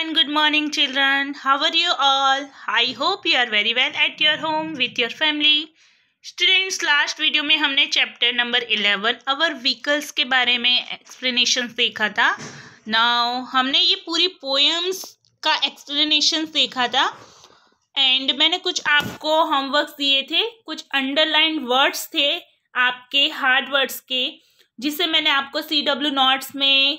and good morning children. How are you all? I hope you are very well at your home with your family. Students last video में हमने chapter number eleven our vehicles के बारे में explanation देखा था now हमने ये पूरी पोएम्स का एक्सप्लेनेशन देखा था एंड मैंने कुछ आपको होमवर्क दिए थे कुछ अंडरलाइन वर्ड्स थे आपके हार्ड वर्ड्स के जिसे मैंने आपको सी डब्ल्यू नोट्स में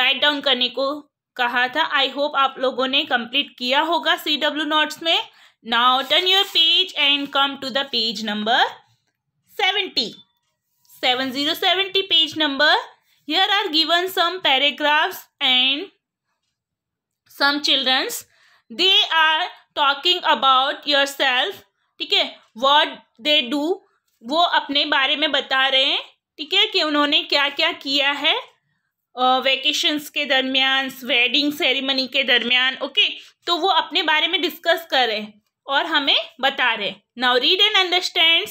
राइट डाउन करने को कहा था आई होप आप लोगों ने कंप्लीट किया होगा सी डब्ल्यू नोट्स में now turn your page and come to the page number seventy seven zero seventy page number are given some paragraphs and some childrens they are talking about yourself ठीक है what they do वो अपने बारे में बता रहे हैं ठीक है कि उन्होंने क्या क्या किया है वेकेशंस के दरमियान वेडिंग सेरेमनी के दरमियान ओके तो वो अपने बारे में डिस्कस कर रहे और हमें बता रहे now read and understand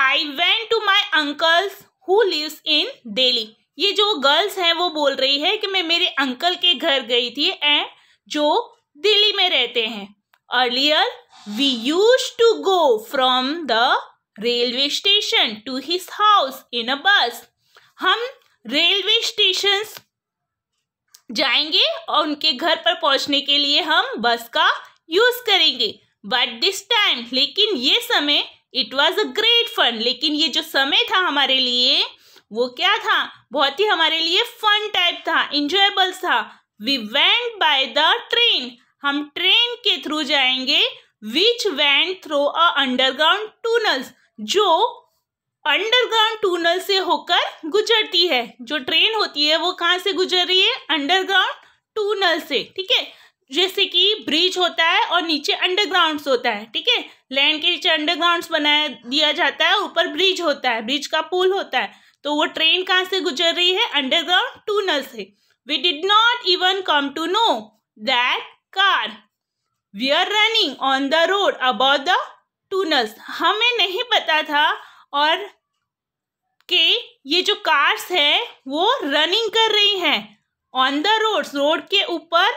I went to my uncles who lives in Delhi ये जो गर्ल्स हैं वो बोल रही है कि मैं मेरे अंकल के घर गई थी एंड जो दिल्ली में रहते हैं earlier we use to go from the railway station to his house in a bus हम रेलवे स्टेशन जाएंगे और उनके घर पर पहुंचने के लिए हम बस का यूज करेंगे बट दिस टाइम लेकिन ये समय it was a great fun लेकिन ये जो समय था हमारे लिए वो क्या था बहुत ही हमारे लिए फन टाइप था इंजॉयबल था we went by the train हम ट्रेन के थ्रू जाएंगे which went through a underground tunnels जो अंडरग्राउंड टूनल से होकर गुजरती है जो ट्रेन होती है वो कहाँ से गुजर रही है अंडरग्राउंड टूनल से ठीक है जैसे कि ब्रिज होता है और नीचे अंडरग्राउंड्स होता है ठीक है लैंड के नीचे अंडरग्राउंड्स बनाया दिया जाता है ऊपर ब्रिज होता है ब्रिज का पुल होता है तो वो ट्रेन कहाँ से गुजर रही है अंडरग्राउंड टूनल से we did not even come to know that car we are running on the road about the tunnels हमें नहीं पता था और कि ये जो कार्स है वो रनिंग कर रही हैं ऑन द रोड रोड के ऊपर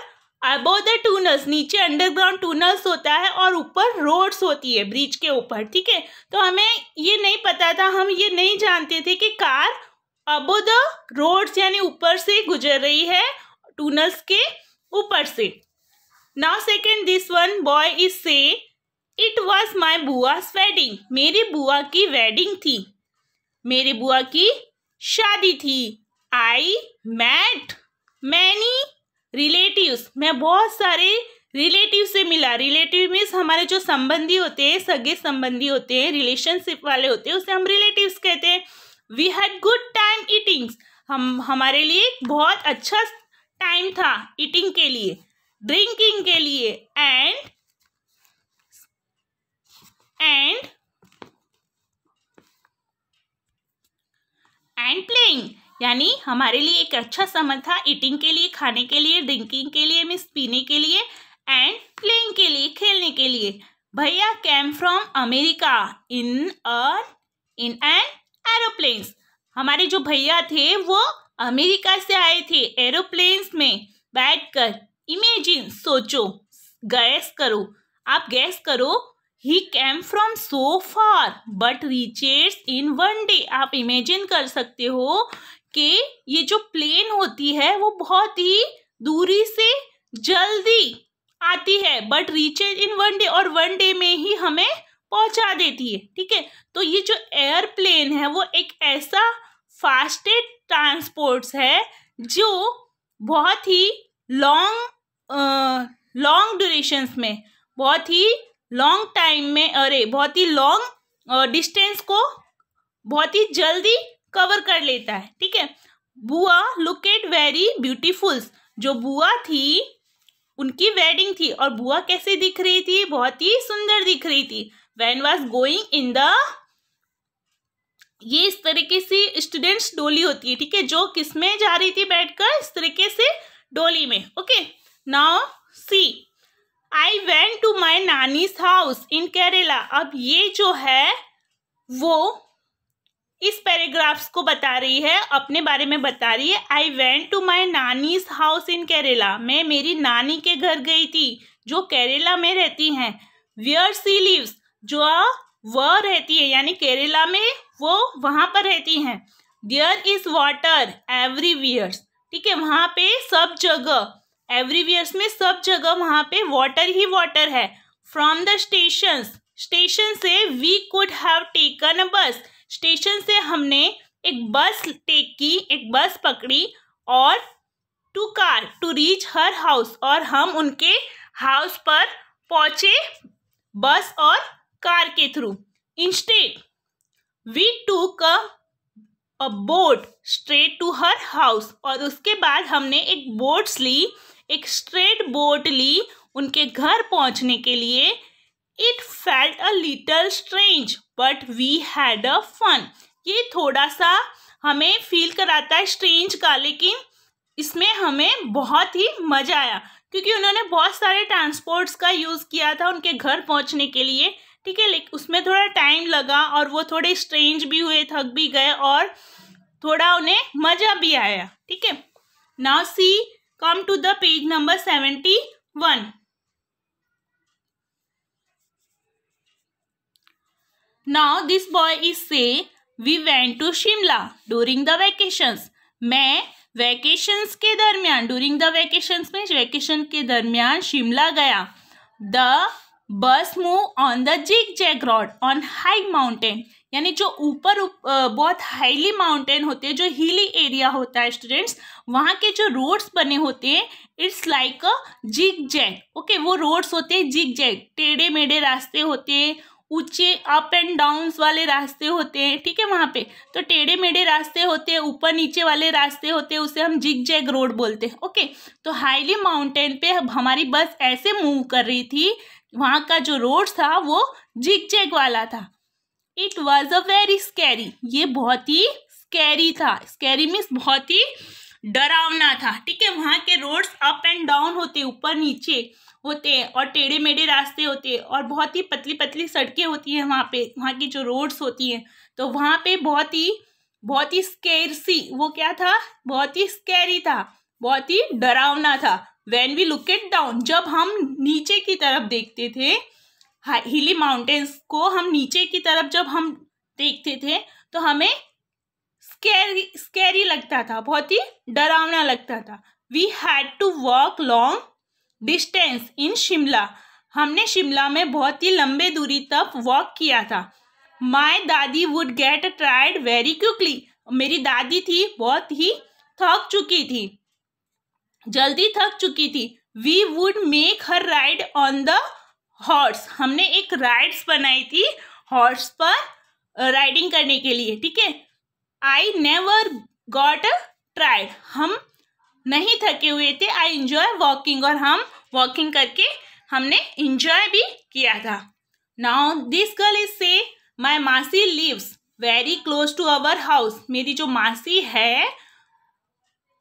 अबो द टूनल्स नीचे अंडरग्राउंड टूनल्स होता है और ऊपर रोड्स होती है ब्रिज के ऊपर ठीक है तो हमें ये नहीं पता था हम ये नहीं जानते थे कि कार अबो द रोड्स यानी ऊपर से गुजर रही है टूनल्स के ऊपर से now second this one boy is say it was my bua wedding मेरी बुआ की वेडिंग थी मेरे बुआ की शादी थी आई मैट मैनी रिलेटिव्स मैं बहुत सारे रिलेटिव से मिला रिलेटिव मीन्स हमारे जो संबंधी होते हैं सगे संबंधी होते हैं रिलेशनशिप वाले होते हैं उसे हम रिलेटिव्स कहते हैं we had good time eatings हम हमारे लिए बहुत अच्छा टाइम था ईटिंग के लिए ड्रिंकिंग के लिए एंड एंड एंड प्लेइंग यानी हमारे लिए एक अच्छा समय था ईटिंग के लिए खाने के लिए ड्रिंकिंग के लिए मीन्स पीने के लिए एंड प्लेइंग के लिए खेलने के लिए bhaiya came from America in uh in an aeroplanes हमारे जो भैया थे वो अमेरिका से आए थे एरोप्लेन्स में बैठकर इमेजिन सोचो गैस करो आप गैस करो he came from so far but reaches in one day आप इमेजिन कर सकते हो कि ये जो प्लेन होती है वो बहुत ही दूरी से जल्दी आती है but reaches in one day और वन डे में ही हमें पहुंचा देती है ठीक है तो ये जो एयरप्लेन है वो एक ऐसा फास्टेड ट्रांसपोर्ट्स है जो बहुत ही लॉन्ग लॉन्ग ड्यूरेशंस में बहुत ही लॉन्ग टाइम में अरे बहुत ही लॉन्ग डिस्टेंस को बहुत ही जल्दी कवर कर लेता है ठीक है बुआ लुक एट वेरी ब्यूटीफुल्स जो बुआ थी उनकी वेडिंग थी और बुआ कैसे दिख रही थी बहुत ही सुंदर दिख रही थी when was going in the ये इस तरीके से स्टूडेंट्स डोली होती है ठीक है जो किसमें जा रही थी बैठकर इस तरीके से डोली में okay now see I went to my nani's house in Kerala अब ये जो है वो इस पैराग्राफ्स को बता रही है अपने बारे में बता रही है I went to my nani's house in Kerala मैं मेरी नानी के घर गई थी जो केरला में रहती हैं वियर सी लिवस जो वह रहती है यानी केरला में वो वहाँ पर रहती हैं देयर इज वाटर एवरी ठीक है वहाँ पे सब जगह एवरीवियर्स में सब जगह वहाँ पे वाटर ही वाटर है फ्रॉम द स्टेशन स्टेशन से we could have taken a bus station से हमने एक बस टेक की एक बस पकड़ी और to car to reach her house और हम उनके हाउस पर पहुंचे बस और कार के through instead we took a boat straight to her house और उसके बाद हमने एक बोट्स ली एक स्ट्रेट बोट ली उनके घर पहुंचने के लिए it felt a little strange but we had a fun ये थोड़ा सा हमें फील कराता है स्ट्रेंज का लेकिन इसमें हमें बहुत ही मज़ा आया क्योंकि उन्होंने बहुत सारे ट्रांसपोर्ट्स का यूज़ किया था उनके घर पहुंचने के लिए ठीक है लेकिन उसमें थोड़ा टाइम लगा और वो थोड़े स्ट्रेंज भी हुए थक भी गए और थोड़ा उन्हें मज़ा भी आया ठीक है now see come to the page number 71 now this boy is say we went to shimla during the vacations मैं वैकेशंस के दरमियान ड्यूरिंग द वैकेशंस में वैकेशन के दरमियान शिमला गया the bus move on the zig zag road on high mountain यानी जो ऊपर बहुत हाईली माउंटेन होते हैं जो हिली एरिया होता है स्टूडेंट्स वहाँ के जो रोड्स बने होते हैं it's like a zig zag okay वो रोड्स होते हैं जिग जैग टेढ़े मेढ़े रास्ते होते हैं ऊंचे अप एंड डाउन्स वाले रास्ते होते हैं ठीक है वहाँ पे तो टेढ़े मेढ़े रास्ते होते हैं ऊपर नीचे वाले रास्ते होते हैं उसे हम जिग जैग रोड बोलते हैं ओके तो हाईली माउंटेन पे हमारी बस ऐसे मूव कर रही थी वहाँ का जो रोड था वो जिग जैग वाला था it was a very scary ये बहुत ही स्कैरी था स्कैरी मीन्स बहुत ही डरावना था ठीक है वहाँ के रोड्स अप एंड डाउन होते ऊपर नीचे होते हैं और टेढ़े मेढ़े रास्ते होते हैं और बहुत ही पतली पतली सड़कें होती हैं वहाँ पे वहाँ की जो रोड्स होती हैं तो वहाँ पे बहुत ही बहुत ही सी वो क्या था बहुत ही स्कैरी था बहुत ही डरावना था वैन वी लुक डाउन जब हम नीचे की तरफ देखते थे हिली माउंटेन्स को हम नीचे की तरफ जब हम देखते थे तो हमें स्कैरी स्कैरी लगता था बहुत ही डरावना लगता था we had to walk long distance in Shimla हमने शिमला में बहुत ही लंबे दूरी तक वॉक किया था my dadi would get tired very quickly मेरी दादी थी बहुत ही थक चुकी थी जल्दी थक चुकी थी we would make her ride on the horse हमने एक राइड्स बनाई थी हॉर्स पर राइडिंग करने के लिए ठीक है आई नेवर गॉट ट्राइड हम नहीं थके हुए थे आई इंजॉय वॉकिंग और हम वॉकिंग करके हमने इंजॉय भी किया था now this girl is say my masi lives very close to our house मेरी जो मासी है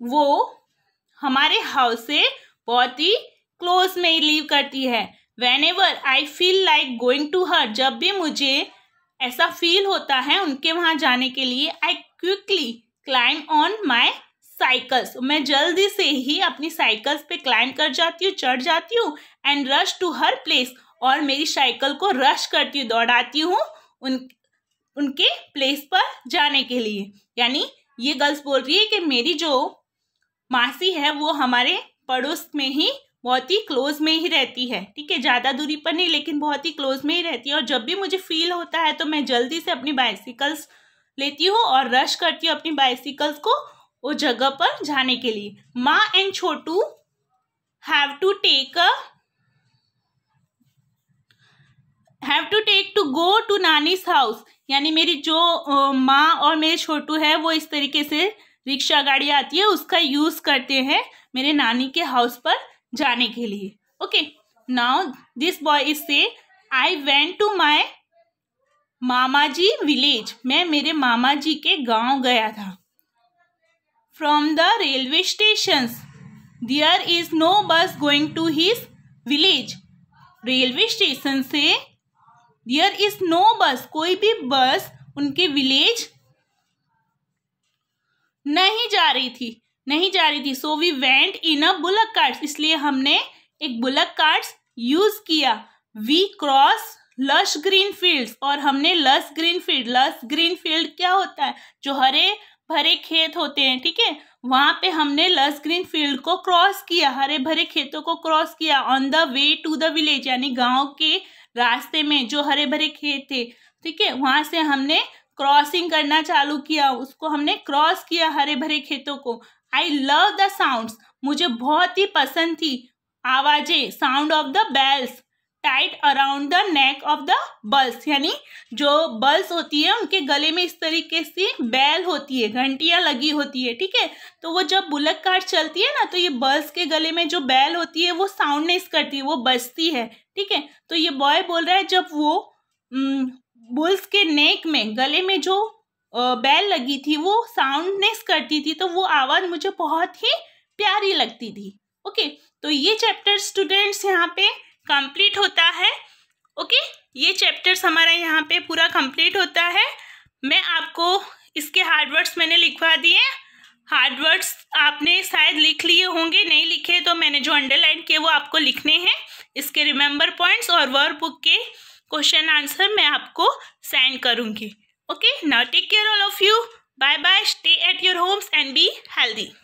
वो हमारे हाउस से बहुत ही क्लोज में लीव करती है whenever I feel like going to her जब भी मुझे ऐसा फील होता है उनके वहाँ जाने के लिए I quickly climb on my cycles मैं जल्दी से ही अपनी साइकिल्स पे क्लाइम कर जाती हूँ चढ़ जाती हूँ and rush to her place और मेरी साइकिल को रश करती हूँ दौड़ाती हूँ उन उनके प्लेस पर जाने के लिए यानी ये गर्ल्स बोल रही है कि मेरी जो मासी है वो हमारे पड़ोस में ही बहुत ही क्लोज में ही रहती है ठीक है ज़्यादा दूरी पर नहीं लेकिन बहुत ही क्लोज में ही रहती है और जब भी मुझे फील होता है तो मैं जल्दी से अपनी बाइसिकल्स लेती हूँ और रश करती हूँ अपनी बाइसिकल्स को वो जगह पर जाने के लिए माँ and Chhotu have to take have to take to go to nani's house यानी मेरी जो माँ और मेरे छोटू है वो इस तरीके से रिक्शा गाड़ी आती है उसका यूज़ करते हैं मेरे नानी के हाउस पर जाने के लिए okay now this boy is say I went to my mama ji village मैं मेरे मामा जी के गांव गया था from the railway station there is no bus going to his village railway station से देयर इज नो बस कोई भी बस उनके विलेज नहीं जा रही थी नहीं जा रही थी so we went in a bullock carts इसलिए हमने एक बुलक कार्ड्स यूज किया we cross lush green field और हमने lush green field lush green field क्या होता है जो हरे भरे खेत होते हैं ठीक है वहां पे हमने लस ग्रीन फील्ड को क्रॉस किया हरे भरे खेतों को क्रॉस किया on the way to the village यानी गांव के रास्ते में जो हरे भरे खेत थे ठीक है वहां से हमने क्रॉसिंग करना चालू किया उसको हमने क्रॉस किया हरे भरे खेतों को आई लव द साउंड्स मुझे बहुत ही पसंद थी आवाज़ें sound of the bells tied around the neck of the bulls यानी जो बल्स होती है उनके गले में इस तरीके से बैल होती है घंटियाँ लगी होती है ठीक है तो वो जब बुलक कार चलती है ना तो ये बल्स के गले में जो बैल होती है वो साउंडनेस करती है वो बजती है ठीक है तो ये बॉय बोल रहा है जब वो बुल्स के नेक में गले में जो बैल लगी थी वो साउंडनेस करती थी तो वो आवाज़ मुझे बहुत ही प्यारी लगती थी ओके तो ये चैप्टर स्टूडेंट्स यहाँ पे कंप्लीट होता है ओके ये चैप्टर्स हमारा यहाँ पे पूरा कंप्लीट होता है मैं आपको इसके हार्डवर्ड्स मैंने लिखवा दिए हार्डवर्ड्स आपने शायद लिख लिए होंगे नहीं लिखे तो मैंने जो अंडरलाइन किए वो आपको लिखने हैं इसके रिमेंबर पॉइंट्स और वर्क बुक के क्वेश्चन आंसर मैं आपको सेंड करूँगी Okay, now take care all of you. Bye bye. Stay at your homes and be healthy.